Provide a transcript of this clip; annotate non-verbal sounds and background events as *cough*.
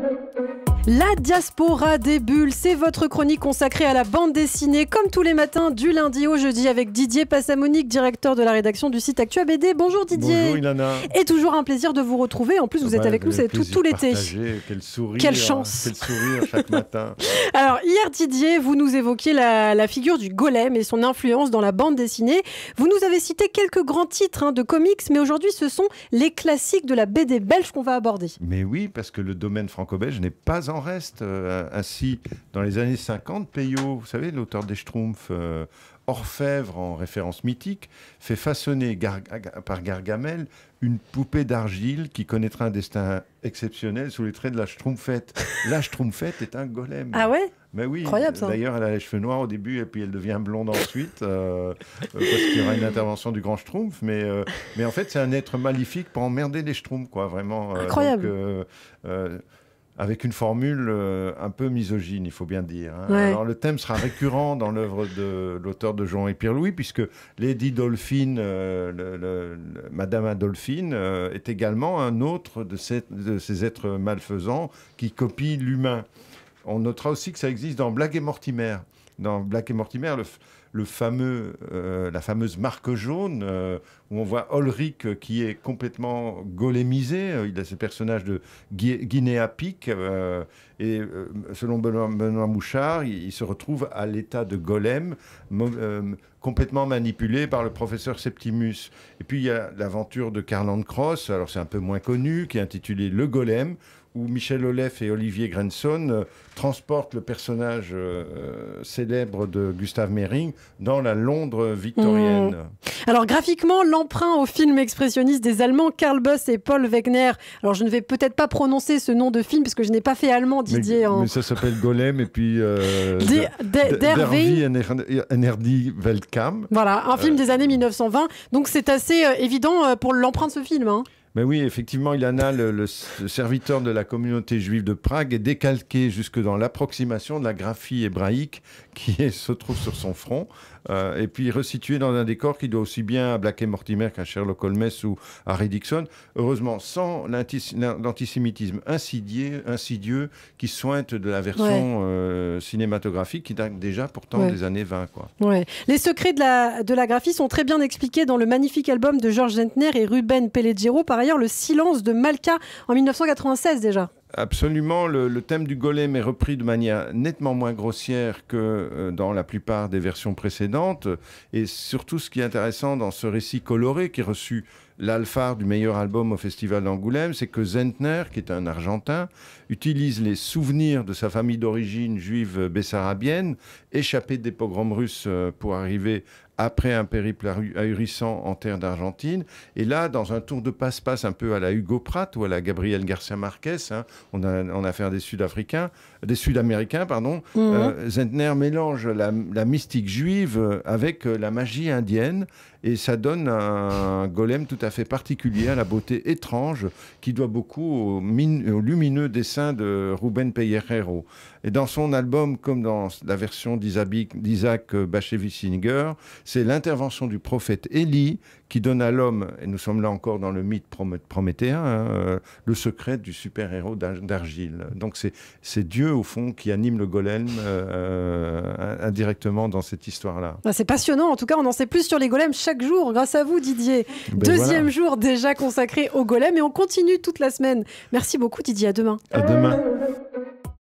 Thank you. La diaspora des bulles, c'est votre chronique consacrée à la bande dessinée, comme tous les matins, du lundi au jeudi, avec Didier Passamonique, directeur de la rédaction du site Actua BD. Bonjour Didier. Bonjour Ilana. Et toujours un plaisir de vous retrouver. En plus, vous ah êtes bah, avec nous tout, tout l'été. Quel sourire. Quelle chance. Quel sourire chaque *laughs* matin. Alors, hier, Didier, vous nous évoquiez la, figure du golem et son influence dans la bande dessinée. Vous nous avez cité quelques grands titres hein, de comics, mais aujourd'hui, ce sont les classiques de la BD belge qu'on va aborder. Mais oui, parce que le domaine franco-belge n'est pas en reste. Euh, ainsi, dans les années 50, Peyo, vous savez, l'auteur des Schtroumpfs, euh, orfèvre en référence mythique, fait façonner par Gargamel une poupée d'argile qui connaîtra un destin exceptionnel sous les traits de la Schtroumpfette. la Schtroumpfette est un golem. Ah ouais mais oui, d'ailleurs, elle a les cheveux noirs au début et puis elle devient blonde ensuite, euh, parce qu'il y aura une intervention du grand Schtroumpf. Mais, mais en fait, c'est un être maléfique pour emmerder les Schtroumpfs, quoi, vraiment. Incroyable avec une formule euh, un peu misogyne, il faut bien dire. Hein. Alors le thème sera récurrent dans l'œuvre de l'auteur de Jean et Pierre Louis, puisque Lady Dolphine, euh, le, Madame Adolphine, euh, est également un autre de ces, de ces êtres malfaisants qui copient l'humain. On notera aussi que ça existe dans Blague et Mortimer. Dans Blague et Mortimer, le, le fameux, euh, la fameuse marque jaune, euh, où on voit Ulrich qui est complètement golémisé. Euh, il a ce personnage de Guinea Pic. et selon Benoît, Mouchard, il, se retrouve à l'état de golem, complètement manipulé par le professeur Septimus. Et puis il y a l'aventure de Carland Cross, alors c'est un peu moins connu, qui est intitulé Le Golem, où Michel Olef et Olivier Grenson transportent le personnage célèbre de Gustave Mehring dans la Londres victorienne. Mmh. Alors graphiquement, l'emprunt au film expressionniste des Allemands Karl Buss et Paul Wegner. Alors je ne vais peut-être pas prononcer ce nom de film parce que je n'ai pas fait allemand, Didier. Mais, ça s'appelle Golem et puis euh, *laughs* Weltkam. Voilà, un film euh. des années 1920. Donc c'est assez euh, évident euh, pour l'emprunt de ce film. Hein. Mais oui, effectivement, Ilana, le, le, serviteur de la communauté juive de Prague, est décalqué jusque dans l'approximation de la graphie hébraïque qui se trouve sur son front, euh, et puis resitué dans un décor qui doit aussi bien à Black Mortimer qu'à Sherlock Holmes ou à Dixon, heureusement sans l'antisémitisme insidieux, qui sointe de la version euh, cinématographique qui date déjà pourtant des années 20. Les secrets de la, graphie sont très bien expliqués dans le magnifique album de Georges Gentner et Ruben Pellegiro. Par ailleurs, Le silence de Malka en 1996 déjà. Absolument, le, thème du golem est repris de manière nettement moins grossière que euh, dans la plupart des versions précédentes. Et surtout, ce qui est intéressant dans ce récit coloré qui est reçu l'alphare du meilleur album au Festival d'Angoulême, c'est que Zentner, qui est un Argentin, utilise les souvenirs de sa famille d'origine juive bessarabienne, échappée des pogroms russes euh, pour arriver après un périple ahurissant en terre d'Argentine. Et là, dans un tour de passe-passe un peu à la Hugo Pratt ou à la Gabrielle Garcia Marquez, hein, on, a, affaire des Sud-Africains, des Sud-Américains, pardon. Mhm. Euh, Zentner mélange la mystique juive avec euh, la magie indienne et ça donne un golem tout à fait particulier, à la beauté étrange qui doit beaucoup au, lumineux dessin de Ruben Peyerero. Et dans son album, comme dans la version d'Isaac Bachevisinger, c'est l'intervention du prophète Élie qui donne à l'homme, et nous sommes là encore dans le mythe prométhéen, hein, euh, le secret du super-héros d'argile. Donc c'est Dieu, au fond, qui anime le golem euh, euh, indirectement dans cette histoire-là. Bah, c'est passionnant, en tout cas, on en sait plus sur les golems chaque jour grâce à vous, Didier. Ben Deuxième jour déjà consacré au golem et on continue toute la semaine. Merci beaucoup, Didier. À demain. À demain.